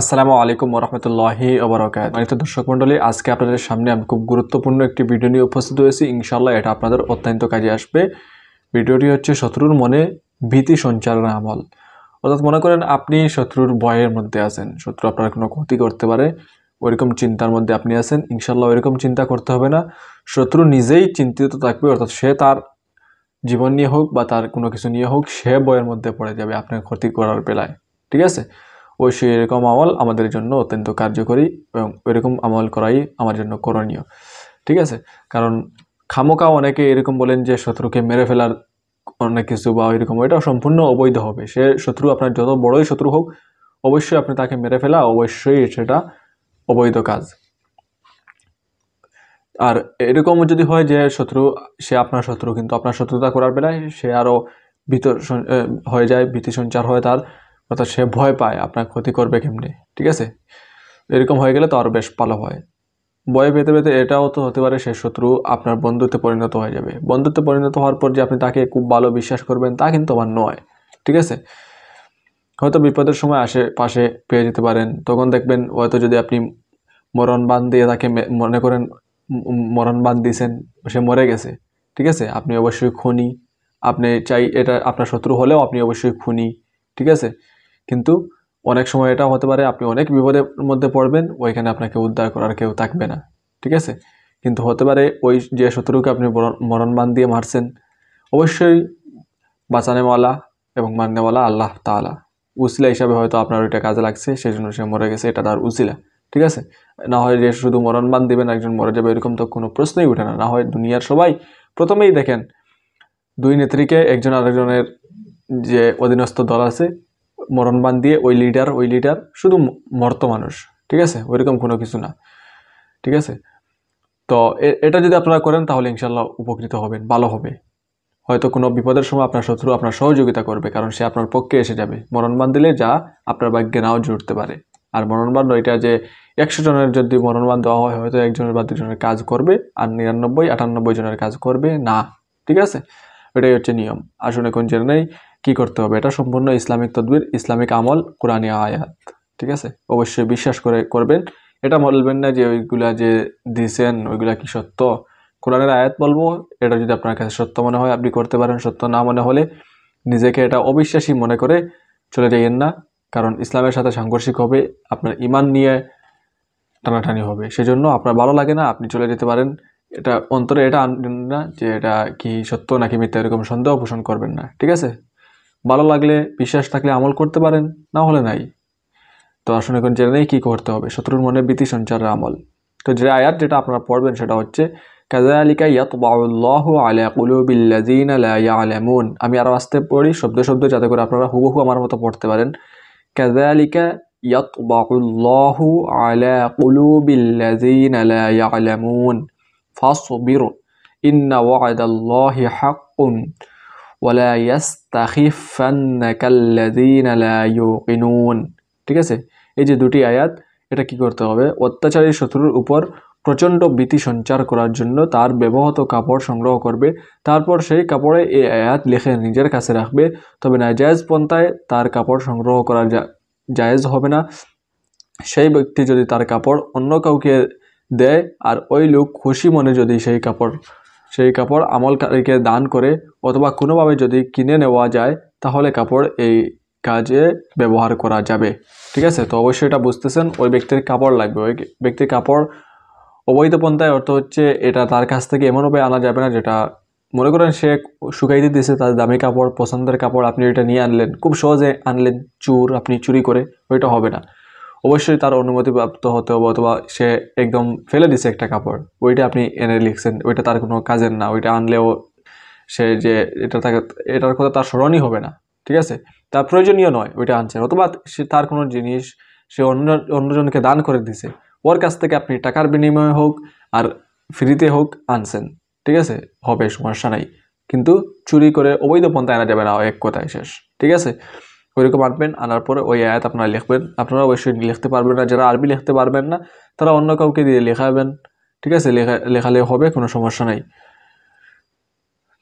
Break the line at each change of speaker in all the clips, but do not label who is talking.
আসসালামু আলাইকুম রহমতুল্লাহি ওবরাকাত দর্শক মণ্ডলী আজকে আপনাদের সামনে আমি খুব গুরুত্বপূর্ণ একটি ভিডিও নিয়ে উপস্থিত হয়েছি ইনশাল্লাহ এটা আপনাদের অত্যন্ত কাজে আসবে ভিডিওটি হচ্ছে শত্রুর মনে ভীতি সঞ্চালনা আমল অর্থাৎ মনে করেন আপনি শত্রুর ভয়ের মধ্যে আছেন শত্রু আপনার কোনো ক্ষতি করতে পারে ওইরকম চিন্তার মধ্যে আপনি আছেন ইনশাল্লাহ ওইরকম চিন্তা করতে হবে না শত্রু নিজেই চিন্তিত থাকবে অর্থাৎ সে তার জীবন নিয়ে হোক বা তার কোনো কিছু নিয়ে হোক সে বয়ের মধ্যে পড়ে যাবে আপনার ক্ষতি করার বেলায় ঠিক আছে অবশ্যই এরকম আমল আমাদের জন্য অত্যন্ত কার্যকরী এবং এরকম আমল করাই আমার জন্য করণীয় ঠিক আছে কারণ খামোকা অনেকে এরকম বলেন যে শত্রুকে মেরে ফেলার অনেক কিছু বা ওইরকম এটা সম্পূর্ণ অবৈধ হবে সে শত্রু আপনার যত বড়ই শত্রু হোক অবশ্যই আপনি তাকে মেরে ফেলা অবশ্যই সেটা অবৈধ কাজ আর এরকম যদি হয় যে শত্রু সে আপনার শত্রু কিন্তু আপনার শত্রুতা করার বেলায় সে আরও ভিতর হয়ে যায় ভীতি সঞ্চার হয় তার অর্থাৎ সে ভয় পায় আপনার ক্ষতি করবে কেমনি ঠিক আছে এরকম হয়ে গেলে তো আরও বেশ ভালো হয় ভয় পেতে পেতে এটাও তো হতে পারে সে শত্রু আপনার বন্ধুত্বে পরিণত হয়ে যাবে বন্ধুত্বে পরিণত হওয়ার পর যে আপনি তাকে খুব ভালো বিশ্বাস করবেন তা কিন্তু আমার নয় ঠিক আছে হয়তো বিপদের সময় আসে পাশে পেয়ে যেতে পারেন তখন দেখবেন হয়তো যদি আপনি মরণ বান দিয়ে তাকে মনে করেন মরণ বান দিয়েছেন সে মরে গেছে ঠিক আছে আপনি অবশ্যই খুনি আপনি চাই এটা আপনার শত্রু হলেও আপনি অবশ্যই খুনি ঠিক আছে কিন্তু অনেক সময় এটা হতে পারে আপনি অনেক বিপদের মধ্যে পড়বেন ওইখানে আপনাকে উদ্ধার করার কেউ থাকবে না ঠিক আছে কিন্তু হতে পারে ওই যে শত্রুকে আপনি মরণবান দিয়ে মারছেন অবশ্যই বাঁচানেওয়ালা এবং মাননেওয়ালা আল্লাহ তালা উসিলা হিসাবে হয়তো আপনার ওইটা কাজে লাগছে সেই জন্য সে মরে গেছে এটা তার উসিলা ঠিক আছে না হয় যে শুধু মরণবান দেবেন একজন মরে যাবে এরকম তো কোনো প্রশ্নই উঠে না না হয় দুনিয়ার সবাই প্রথমেই দেখেন দুই নেত্রীকে একজন আরেকজনের যে অধীনস্থ দল আছে মরণবান দিয়ে ওই লিডার ওই লিডার শুধু মর্ত মানুষ ঠিক আছে ওইরকম কোনো কিছু না ঠিক আছে তো এটা যদি আপনারা করেন তাহলে ইনশাল্লাহ উপকৃত হবেন ভালো হবে হয়তো কোনো বিপদের সময় আপনার শত্রু আপনার সহযোগিতা করবে কারণ সে আপনার পক্ষে এসে যাবে মরণবান দিলে যা আপনার ভাগ্যে নাও জুড়তে পারে আর মরণবান এটা যে একশো জনের যদি মরণবান দেওয়া হয় হয়তো একজনের বা দুজনের কাজ করবে আর নিরানব্বই আটানব্বই জনের কাজ করবে না ঠিক আছে এটাই হচ্ছে নিয়ম আসলে কোন জেনে নেই কি করতে হবে এটা সম্পূর্ণ ইসলামিক তদবির ইসলামিক আমল কোরআনী আয়াত ঠিক আছে অবশ্যই বিশ্বাস করে করবেন এটা বলবেন না যে ওইগুলা যে দিয়েছেন ওইগুলা কি সত্য কোরআনের আয়াত বলবো এটা যদি আপনার কাছে সত্য মনে হয় আপনি করতে পারেন সত্য না মনে হলে নিজেকে এটা অবিশ্বাসী মনে করে চলে যাইয়েন না কারণ ইসলামের সাথে সাংঘর্ষিক হবে আপনার ইমান নিয়ে টানাটানি হবে সেজন্য আপনার ভালো লাগে না আপনি চলে যেতে পারেন এটা অন্তরে এটা আনবেন না যে এটা কি সত্য নাকি মিথ্যা এরকম সন্দেহ পোষণ করবেন না ঠিক আছে ভালো লাগলে বিশ্বাস থাকলে আমল করতে পারেন না হলে নাই তো আসুন এখন জেনে নেই কী করতে হবে শত্রুর মনে ভীতি সঞ্চারের আমল তো যে আয়াত যেটা আপনারা পড়বেন সেটা হচ্ছে আমি আরও আসতে পড়ি শব্দ শব্দ যাতে করে আপনারা হুবহু আমার মতো পড়তে পারেন কাজালিকা বিরো আলা কুলুবিল্লাযিনা লা হাক্কুন ওয়ালা ইয়াস্তাহিফান্নাকাল্লাযীনা ইউকিনুন ঠিক আছে এই যে দুটি আয়াত এটা কি করতে হবে অত্যাচারী শত্রুর উপর প্রচণ্ড ভীতি সঞ্চার করার জন্য তার ব্যবহৃত কাপড় সংগ্রহ করবে তারপর সেই কাপড়ে এই আয়াত লিখে নিজের কাছে রাখবে তবে নাজায়জ পন্থায় তার কাপড় সংগ্রহ করা জায়েজ হবে না সেই ব্যক্তি যদি তার কাপড় অন্য কাউকে দেয় আর ওই লোক খুশি মনে যদি সেই কাপড় সেই কাপড় আমলকারীকে দান করে অথবা কোনোভাবে যদি কিনে নেওয়া যায় তাহলে কাপড় এই কাজে ব্যবহার করা যাবে ঠিক আছে তো অবশ্যই এটা বুঝতেছেন ওই ব্যক্তির কাপড় লাগবে ওই ব্যক্তির কাপড় অবৈধ পন্থায় অর্থ হচ্ছে এটা তার কাছ থেকে এমনভাবে আনা যাবে না যেটা মনে করেন সে শুকাইতে দিয়েছে তার দামি কাপড় পছন্দের কাপড় আপনি এটা নিয়ে আনলেন খুব সহজে আনলেন চুর আপনি চুরি করে ওইটা হবে না অবশ্যই তার অনুমতিপ্রাপ্ত হতে হবে অথবা সে একদম ফেলে দিছে একটা কাপড় ওইটা আপনি এনে লিখছেন ওইটা তার কোনো কাজের না ওইটা আনলেও সে যে এটা তাকে এটার কথা তার স্মরণই হবে না ঠিক আছে তার প্রয়োজনীয় নয় ওইটা আনছেন অথবা সে তার কোনো জিনিস সে অন্য অন্যজনকে দান করে দিছে ওর কাছ থেকে আপনি টাকার বিনিময়ে হোক আর ফ্রিতে হোক আনছেন ঠিক আছে হবে সমস্যা নাই কিন্তু চুরি করে অবৈধ পন্থা আনা যাবে না এক কথায় শেষ ঠিক আছে ওইরকম আনবেন আনার পরে ওই আয়াত আপনারা লিখবেন আপনারা অবশ্যই লিখতে পারবেন না যারা আরবি লিখতে পারবেন না তারা অন্য কাউকে দিয়ে লেখাবেন ঠিক আছে লেখা লেখালে হবে কোনো সমস্যা নাই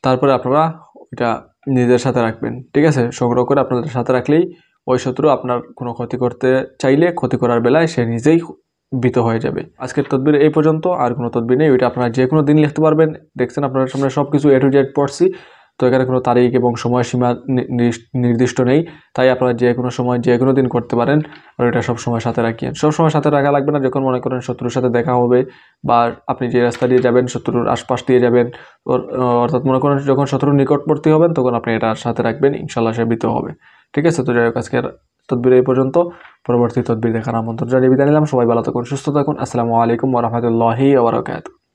তারপরে আপনারা ওইটা নিজেদের সাথে রাখবেন ঠিক আছে সংগ্রহ করে আপনাদের সাথে রাখলেই ওই শত্রু আপনার কোনো ক্ষতি করতে চাইলে ক্ষতি করার বেলায় সে নিজেই বিত হয়ে যাবে আজকের তদবির এই পর্যন্ত আর কোনো তদবির নেই ওইটা আপনারা যে কোনো দিন লিখতে পারবেন দেখছেন আপনার সামনে সব কিছু এ টু জেড পড়ছি তো এখানে কোনো তারিখ এবং সময়সীমা নির্দিষ্ট নেই তাই আপনারা যে কোনো সময় যে কোনো দিন করতে পারেন আর এটা সবসময় সাথে রাখিয়েন সবসময় সাথে রাখা লাগবে না যখন মনে করেন শত্রুর সাথে দেখা হবে বা আপনি যে রাস্তা দিয়ে যাবেন শত্রুর আশপাশ দিয়ে যাবেন অর্থাৎ মনে করেন যখন শত্রুর নিকটবর্তী হবেন তখন আপনি এটা সাথে রাখবেন ইনশাল্লাহ সেবিত হবে ঠিক আছে তো যাই হোক আজকের তদ্বির এই পর্যন্ত পরবর্তী তদ্বির দেখার আমন্ত্রণ জানিয়ে বিদায় নিলাম সবাই ভালো থাকুন সুস্থ থাকুন আসসালামু আলাইকুম ওরহমতুল্লাহি ওবরাকাত